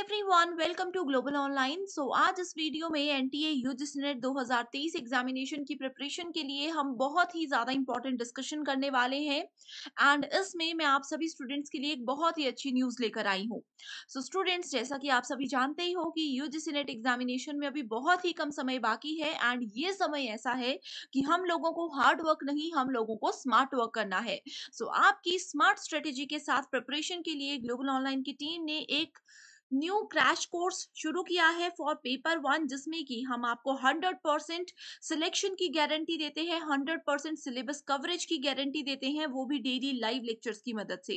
everyone welcome to global online so आज इस video में एनटीए यूजीसी नेट 2023 एग्जामिनेशन की प्रिपरेशन के लिए हम बहुत ही ज़्यादा इंपॉर्टेंट डिस्कशन करने वाले हैं एंड इसमें मैं आप सभी स्टूडेंट्स के लिए एक बहुत ही अच्छी न्यूज़ लेकर आई हूँ सो so, स्टूडेंट्स जैसा कि आप सभी जानते ही हो कि यूजीसी नेट एग्जामिनेशन में अभी बहुत ही कम समय बाकी है एंड ये समय ऐसा है कि हम लोगों को हार्ड वर्क नहीं हम लोगों को स्मार्ट वर्क करना है सो so, आपकी स्मार्ट स्ट्रेटेजी के साथ प्रिपरेशन के लिए ग्लोबल ऑनलाइन की टीम ने एक न्यू क्रैश कोर्स शुरू किया है फॉर पेपर वन जिसमें कि हम आपको 100 परसेंट सिलेक्शन की गारंटी देते हैं 100 परसेंट सिलेबस कवरेज की गारंटी देते हैं वो भी डेली लाइव लेक्चर्स की मदद से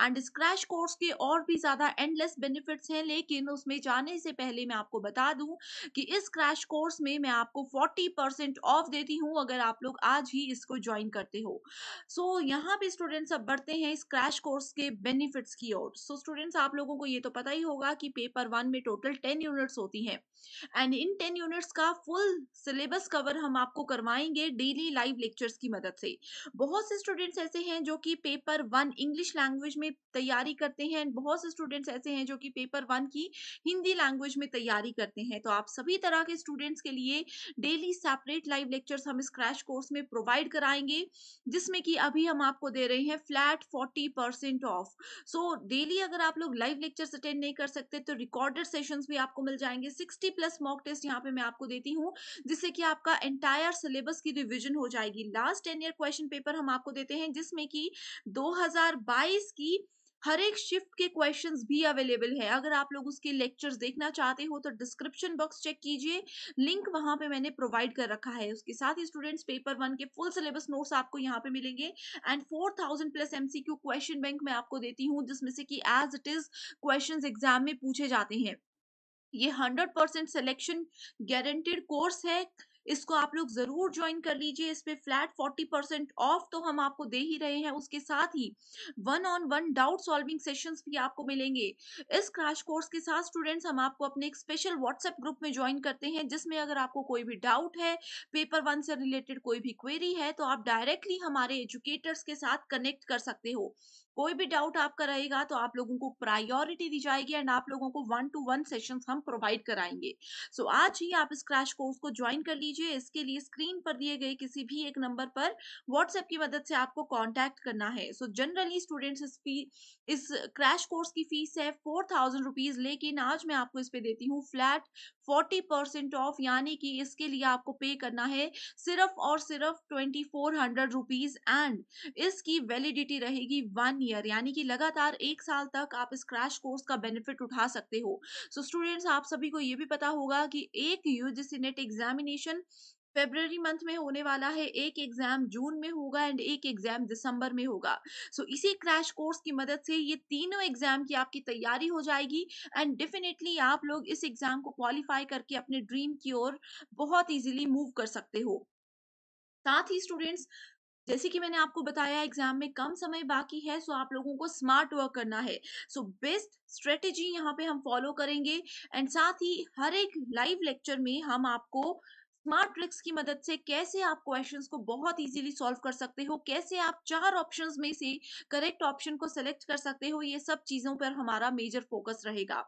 एंड इस क्रैश कोर्स के और भी ज्यादा एंडलेस बेनिफिट्स हैं लेकिन उसमें जाने से पहले मैं आपको बता दूं कि इस क्रैश कोर्स में मैं आपको फोर्टी परसेंट ऑफ देती हूँ अगर आप लोग आज ही इसको ज्वाइन करते हो सो so, यहाँ पे स्टूडेंट्स अब बढ़ते हैं इस क्रैश कोर्स के बेनिफिट्स की ओर सो स्टूडेंट्स आप लोगों को ये तो पता ही होगा होगा कि पेपर वन में टोटल टेन यूनिट्स होती हैं एंड इन टेन यूनिट्स का फुल सिलेबस कवर हम आपको करवाएंगे डेली लाइव लेक्चर्स की मदद से बहुत से स्टूडेंट्स ऐसे हैं जो कि पेपर वन इंग्लिश लैंग्वेज में तैयारी करते हैं एंड बहुत से स्टूडेंट्स ऐसे हैं जो कि पेपर वन की हिंदी लैंग्वेज में तैयारी करते हैं तो आप सभी तरह के स्टूडेंट्स के लिए डेली सेपरेट लाइव लेक्चर्स हम इस क्रैश कोर्स में प्रोवाइड कराएंगे जिसमें कि अभी हम आपको दे रहे हैं flat forty off so daily अगर आप लोग लाइव लेक्चर्स अटेंड नहीं कर सकते हैं तो रिकॉर्डेड सेशंस भी आपको मिल जाएंगे 60 प्लस मॉक टेस्ट यहाँ पे मैं आपको देती हूँ जिससे कि आपका एंटायर सिलेबस की रिविजन हो जाएगी last ten year question paper हम आपको देते हैं जिसमें कि दो की हर एक शिफ्ट के क्वेश्चंस भी अवेलेबल है अगर आप लोग उसके लेक्चर्स देखना चाहते हो तो डिस्क्रिप्शन बॉक्स चेक कीजिए लिंक वहां पे मैंने प्रोवाइड कर रखा है उसके साथ ही स्टूडेंट्स पेपर वन के फुल सिलेबस नोट्स आपको यहाँ पे मिलेंगे and four thousand plus MCQ question bank मैं आपको देती हूँ जिसमें से कि as it is question exam में पूछे जाते हैं ये hundred percent selection guaranteed course है इसको आप लोग जरूर ज्वाइन कर लीजिए इस पे फ्लैट फोर्टी परसेंट ऑफ तो हम आपको दे ही रहे हैं उसके साथ ही one on one doubt solving session भी आपको मिलेंगे इस क्रैश कोर्स के साथ स्टूडेंट्स हम आपको अपने एक स्पेशल व्हाट्सएप ग्रुप में ज्वाइन करते हैं जिसमें अगर आपको कोई भी डाउट है पेपर वन से रिलेटेड कोई भी क्वेरी है तो आप डायरेक्टली हमारे एजुकेटर्स के साथ कनेक्ट कर सकते हो कोई भी डाउट आपका रहेगा तो आप लोगों को प्रायोरिटी दी जाएगी एंड आप लोगों को वन टू वन सेशंस हम प्रोवाइड कराएंगे सो so, आज ही आप इस क्रैश कोर्स को ज्वाइन कर लीजिए कीजिए इसके लिए स्क्रीन पर दिए गए किसी भी एक नंबर पर व्हाट्सएप की मदद से आपको कॉन्टैक्ट करना है सो जनरली स्टूडेंट्स इस फी इस क्रैश कोर्स की फीस है फोर थाउजेंड रुपीज लेकिन आज मैं आपको इस पे देती हूँ फ्लैट फोर्टी परसेंट ऑफ यानी कि इसके लिए आपको पे करना है सिर्फ और सिर्फ twenty four hundred rupees and इसकी वैलिडिटी रहेगी वन ईयर यानी कि लगातार एक साल तक आप इस क्रैश कोर्स का बेनिफिट उठा सकते हो सो so, स्टूडेंट्स आप सभी को ये भी पता होगा कि एक UGC NET examination February month में होने वाला है एक एग्जाम जून में होगा एंड एक एग्जाम दिसंबर में होगा सो so, इसी क्रैश कोर्स की मदद से ये तीनों एग्जाम की आपकी तैयारी हो जाएगी एंड डेफिनेटली आप लोग इस एग्जाम को क्वालिफाई करके अपने ड्रीम की ओर बहुत इजीली मूव कर सकते हो साथ ही स्टूडेंट्स जैसे कि मैंने आपको बताया एग्जाम में कम समय बाकी है सो आप लोगों को स्मार्ट वर्क करना है सो बेस्ट स्ट्रेटेजी यहाँ पे हम फॉलो करेंगे एंड साथ ही हर एक लाइव लेक्चर में हम आपको स्मार्ट ट्रिक्स की मदद से कैसे आप क्वेश्चंस को बहुत इजीली सॉल्व कर सकते हो कैसे आप चार ऑप्शंस में से करेक्ट ऑप्शन को सेलेक्ट कर सकते हो ये सब चीजों पर हमारा मेजर फोकस रहेगा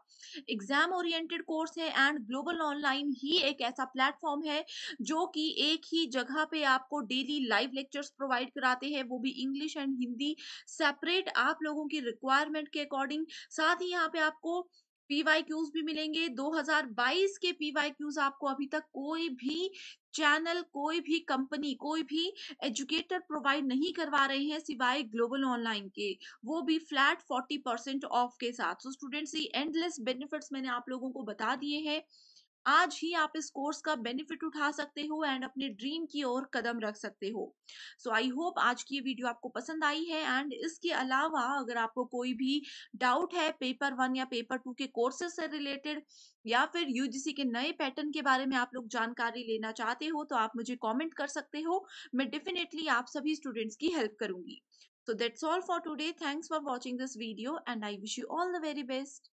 एग्जाम ओरिएंटेड कोर्स है एंड ग्लोबल ऑनलाइन ही एक ऐसा प्लेटफॉर्म है जो कि एक ही जगह पे आपको डेली लाइव लेक्चर्स प्रोवाइड कराते हैं वो भी इंग्लिश एंड हिंदी सेपरेट आप लोगों की रिक्वायरमेंट के अकॉर्डिंग साथ ही यहाँ पे आपको पीवाई क्यूज भी मिलेंगे 2022 के पीवाई क्यूज आपको अभी तक कोई भी चैनल कोई भी कंपनी कोई भी एजुकेटर प्रोवाइड नहीं करवा रहे हैं सिवाय ग्लोबल ऑनलाइन के वो भी फ्लैट 40 परसेंट ऑफ के साथ सो स्टूडेंट्स ये एंडलेस बेनिफिट्स मैंने आप लोगों को बता दिए हैं आज ही आप इस कोर्स का बेनिफिट उठा सकते हो एंड अपने ड्रीम की ओर कदम रख सकते हो सो आई होप आज की ये वीडियो आपको पसंद आई है एंड इसके अलावा अगर आपको कोई भी डाउट है पेपर वन या पेपर टू के कोर्सेज से रिलेटेड या फिर यूजीसी के नए पैटर्न के बारे में आप लोग जानकारी लेना चाहते हो तो आप मुझे कॉमेंट कर सकते हो मैं डेफिनेटली आप सभी स्टूडेंट्स की हेल्प करूंगी so that's all for today thanks for watching this video and I wish you all the very best